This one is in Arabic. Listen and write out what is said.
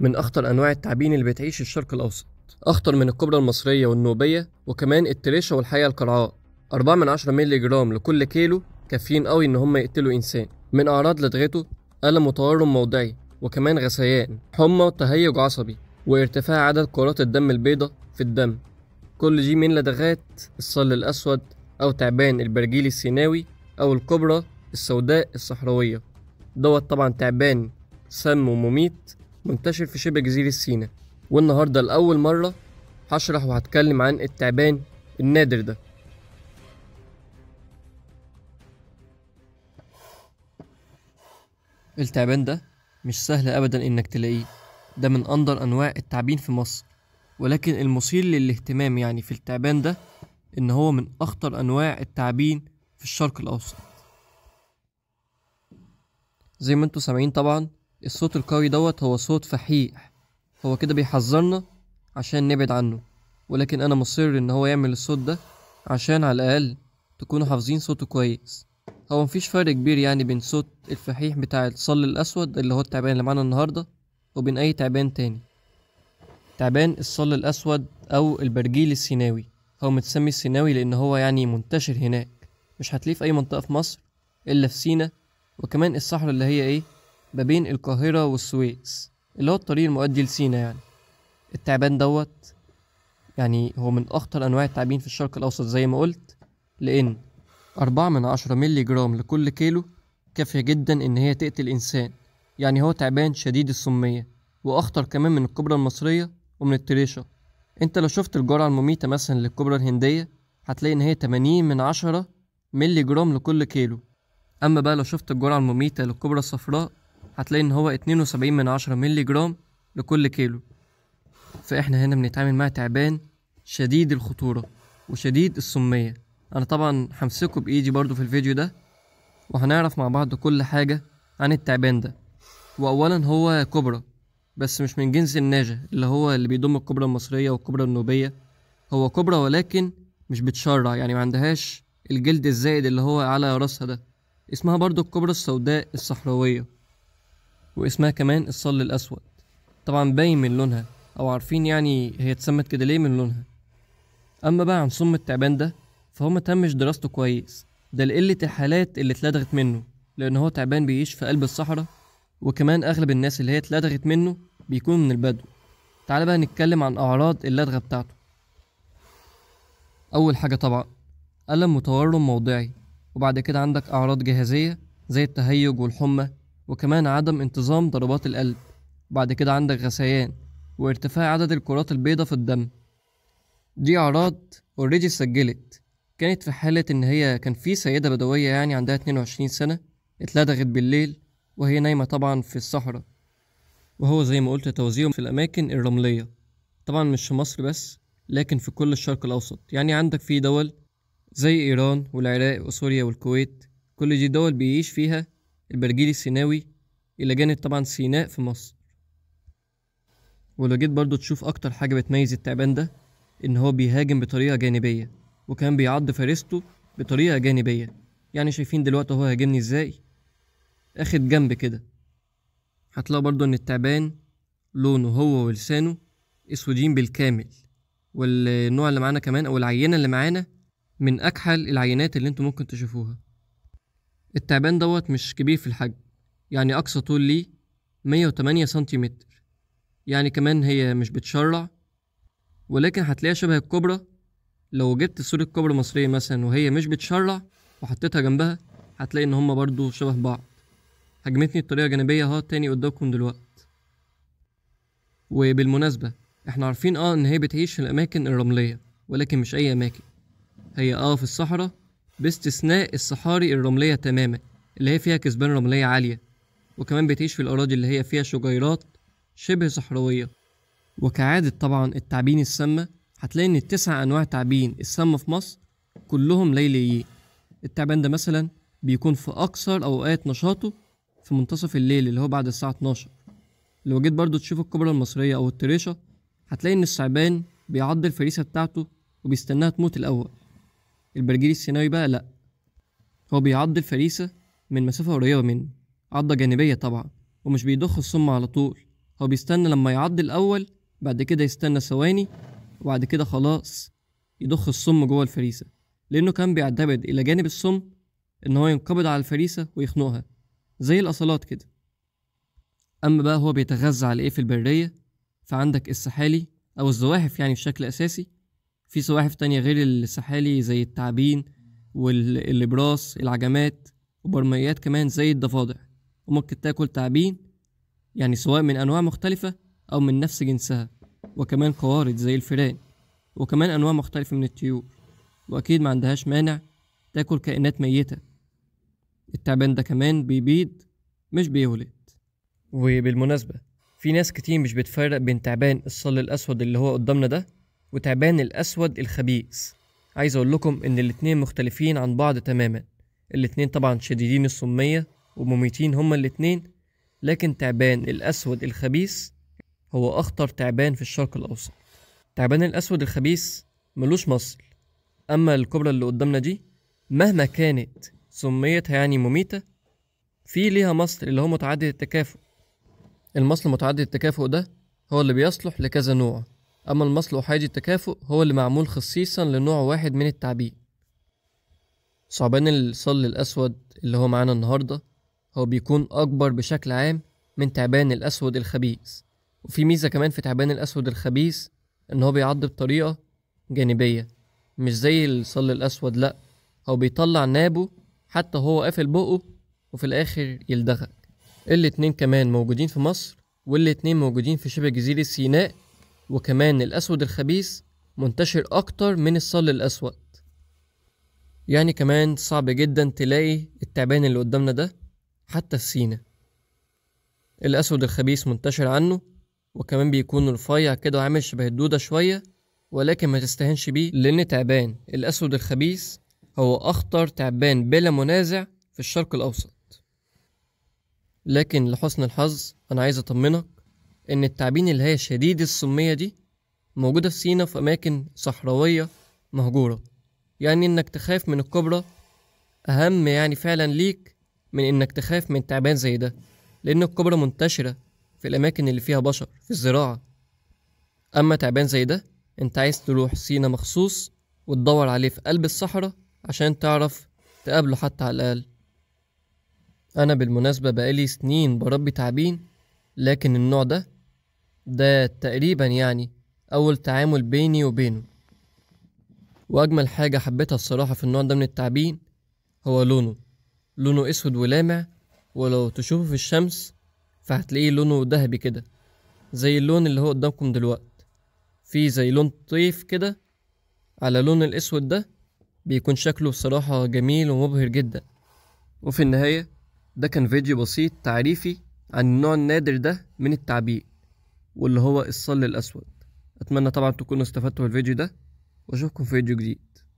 من أخطر أنواع التعبين اللي بتعيش الشرق الأوسط أخطر من الكبرى المصرية والنوبية وكمان التريشة والحية القرعاء 4 من 10 مللي جرام لكل كيلو كافيين قوي إن هم يقتلوا إنسان من أعراض لدغته ألم وتورم موضعي وكمان غثيان حمى وتهيج عصبي وارتفاع عدد كرات الدم البيضاء في الدم كل دي من لدغات الصل الأسود أو تعبان البرجيلي السيناوي أو الكبرى السوداء الصحراوية دوت طبعا تعبان سم ومميت منتشر في شبه جزيرة سيناء والنهاردة لأول مرة هشرح وهتكلم عن التعبان النادر ده التعبان ده مش سهل أبدا إنك تلاقيه ده من أندر أنواع التعبين في مصر ولكن المثير للاهتمام يعني في التعبان ده إن هو من أخطر أنواع التعبين في الشرق الأوسط زي ما انتوا سامعين طبعا الصوت القوي دوت هو صوت فحيح هو كده بيحذرنا عشان نبعد عنه ولكن انا مصر ان هو يعمل الصوت ده عشان على الاقل تكونوا حافظين صوته كويس هو مفيش فرق كبير يعني بين صوت الفحيح بتاع الصل الاسود اللي هو التعبان اللي معانا النهارده وبين اي تعبان تاني تعبان الصل الاسود او البرجيل السيناوي هو متسمي السيناوي لان هو يعني منتشر هناك مش هتلاقيه في اي منطقه في مصر الا في سينا وكمان الصحراء اللي هي ايه ما بين القاهرة والسويس اللي هو الطريق المؤدي لسينا يعني التعبان دوت يعني هو من أخطر أنواع التعبين في الشرق الأوسط زي ما قلت لأن أربعة من عشرة ملي جرام لكل كيلو كافية جدا إن هي تقتل إنسان يعني هو تعبان شديد السمية وأخطر كمان من الكبرى المصرية ومن التريشة أنت لو شفت الجرعة المميتة مثلا للكبرى الهندية هتلاقي إن هي تمانين من عشرة ملي جرام لكل كيلو أما بقى لو شفت الجرعة المميتة للكبرى الصفراء هتلاقي ان هو اتنين وسبعين من عشرة ميلي جرام لكل كيلو فاحنا هنا بنتعامل مع تعبان شديد الخطورة وشديد السمية انا طبعا همسكه بايدي برضو في الفيديو ده وهنعرف مع بعض كل حاجة عن التعبان ده واولا هو كبرى بس مش من جنس الناجة اللي هو اللي بيضم الكبرى المصرية والكبرى النوبية هو كبرى ولكن مش بتشرع يعني ما عندهاش الجلد الزائد اللي هو على راسها ده اسمها برضو الكبرى السوداء الصحراوية واسمها كمان الصل الأسود طبعا باين من لونها أو عارفين يعني هي اتسمت كده ليه من لونها أما بقى عن سم التعبان ده فهو متمش دراسته كويس ده لقلة الحالات اللي اتلدغت منه لأن هو تعبان بيعيش في قلب الصحراء وكمان أغلب الناس اللي هي اتلدغت منه بيكونوا من البدو تعال بقى نتكلم عن أعراض اللدغة بتاعته أول حاجة طبعا ألم متورم موضعي وبعد كده عندك أعراض جهازية زي التهيج والحمى وكمان عدم انتظام ضربات القلب بعد كده عندك غثيان وارتفاع عدد الكرات البيضاء في الدم دي أعراض اوريدي اتسجلت كانت في حالة إن هي كان في سيدة بدوية يعني عندها 22 سنة اتلدغت بالليل وهي نايمة طبعا في الصحراء وهو زي ما قلت توزيعهم في الأماكن الرملية طبعا مش في مصر بس لكن في كل الشرق الأوسط يعني عندك في دول زي إيران والعراق وسوريا والكويت كل دي دول بيعيش فيها البرجيلي السيناوي إلى جانب طبعا سيناء في مصر ولو جيت برضو تشوف أكتر حاجة بتميز التعبان ده إن هو بيهاجم بطريقة جانبية وكان بيعض فريسته بطريقة جانبية يعني شايفين دلوقتي هو هاجمني إزاي أخد جنب كده هتلاقوا برضو إن التعبان لونه هو ولسانه اسودين بالكامل والنوع اللي معانا كمان او العينه اللي معانا من اكحل العينات اللي انتوا ممكن تشوفوها التعبان دوت مش كبير في الحجم يعني أقصى طول ليه 108 سنتيمتر يعني كمان هي مش بتشرع ولكن هتلاقيها شبه الكوبرا لو جبت صورة كوبرا مصرية مثلا وهي مش بتشرع وحطيتها جنبها هتلاقي إن هما برضو شبه بعض هجمتني الطريقة الجانبية اهو تاني قدامكم دلوقت وبالمناسبة احنا عارفين اه ان هي بتعيش في الأماكن الرملية ولكن مش أي أماكن هي اه في الصحراء باستثناء الصحاري الرملية تماما اللي هي فيها كثبان رملية عالية وكمان بتعيش في الأراضي اللي هي فيها شجيرات شبه صحراوية وكعادة طبعا التعابين السامة هتلاقي إن التسع أنواع تعابين السامة في مصر كلهم ليليين التعبان ده مثلا بيكون في أكثر أوقات نشاطه في منتصف الليل اللي هو بعد الساعة 12 لو جيت برضو تشوف الكبرى المصرية أو الطريشة هتلاقي إن الثعبان بيعض الفريسة بتاعته وبيستناها تموت الأول البرجيري السيناوي بقى لأ هو بيعض الفريسة من مسافة قريبة منه عضة جانبية طبعا ومش بيضخ السم على طول هو بيستنى لما يعض الأول بعد كده يستنى ثواني وبعد كده خلاص يضخ السم جوه الفريسة لأنه كان بيعتمد إلى جانب السم إن هو ينقبض على الفريسة ويخنقها زي الأصالات كده أما بقى هو بيتغذى على إيه في البرية فعندك السحالي أو الزواحف يعني بشكل أساسي في سواحف تانية غير السحالي زي التعابين والابراس العجمات وبرميات كمان زي الضفادع وممكن تاكل تعابين يعني سواء من انواع مختلفة او من نفس جنسها وكمان قوارض زي الفئران وكمان انواع مختلفة من الطيور واكيد ما عندهاش مانع تاكل كائنات ميتة التعبان ده كمان بيبيض مش بيولد وبالمناسبة في ناس كتير مش بتفرق بين تعبان الصل الأسود اللي هو قدامنا ده وتعبان الأسود الخبيث عايز أقول لكم إن الاتنين مختلفين عن بعض تماما الاتنين طبعا شديدين السمية ومميتين هما الاتنين لكن تعبان الأسود الخبيث هو أخطر تعبان في الشرق الأوسط تعبان الأسود الخبيث ملوش مصل أما الكبرى اللي قدامنا دي مهما كانت سميتها يعني مميتة في ليها مصل اللي هو متعدد التكافؤ المصل متعدد التكافؤ ده هو اللي بيصلح لكذا نوع أما المصل أحادي التكافؤ هو اللي معمول خصيصا لنوع واحد من التعبين ثعبان الصل الأسود اللي هو معانا النهاردة هو بيكون أكبر بشكل عام من تعبان الأسود الخبيث وفي ميزة كمان في تعبان الأسود الخبيث إن هو بيعض بطريقة جانبية مش زي الصل الأسود لأ هو بيطلع نابه حتى هو قافل بقه وفي الآخر يلدغك الاتنين كمان موجودين في مصر والاتنين موجودين في شبه جزيرة سيناء وكمان الأسود الخبيث منتشر أكتر من الصل الأسود يعني كمان صعب جدا تلاقي التعبان اللي قدامنا ده حتى في سينا الأسود الخبيث منتشر عنه وكمان بيكون رفيع كده وعامل شبه الدودة شوية ولكن ما تستهنش بيه لأن تعبان الأسود الخبيث هو أخطر تعبان بلا منازع في الشرق الأوسط لكن لحسن الحظ أنا عايز أطمنك ان التعابين اللي هي شديد السمية دي موجودة في سينا في اماكن صحراوية مهجورة يعني انك تخاف من الكوبرا اهم يعني فعلا ليك من انك تخاف من تعبان زي ده لان الكوبرا منتشرة في الاماكن اللي فيها بشر في الزراعة اما تعبان زي ده انت عايز تروح سينا مخصوص وتدور عليه في قلب الصحراء عشان تعرف تقابله حتى على الاقل انا بالمناسبة بقالي سنين بربي تعابين لكن النوع ده ده تقريبا يعني أول تعامل بيني وبينه وأجمل حاجة حبيتها الصراحة في النوع ده من التعبين هو لونه لونه أسود ولامع ولو تشوفه في الشمس فهتلاقيه لونه ذهبي كده زي اللون اللي هو قدامكم دلوقت في زي لون طيف كده على لون الأسود ده بيكون شكله الصراحة جميل ومبهر جدا وفي النهاية ده كان فيديو بسيط تعريفي عن النوع النادر ده من التعبيق واللي هو الصل الأسود أتمنى طبعا تكونوا استفدتوا بالفيديو الفيديو ده وأشوفكم في فيديو جديد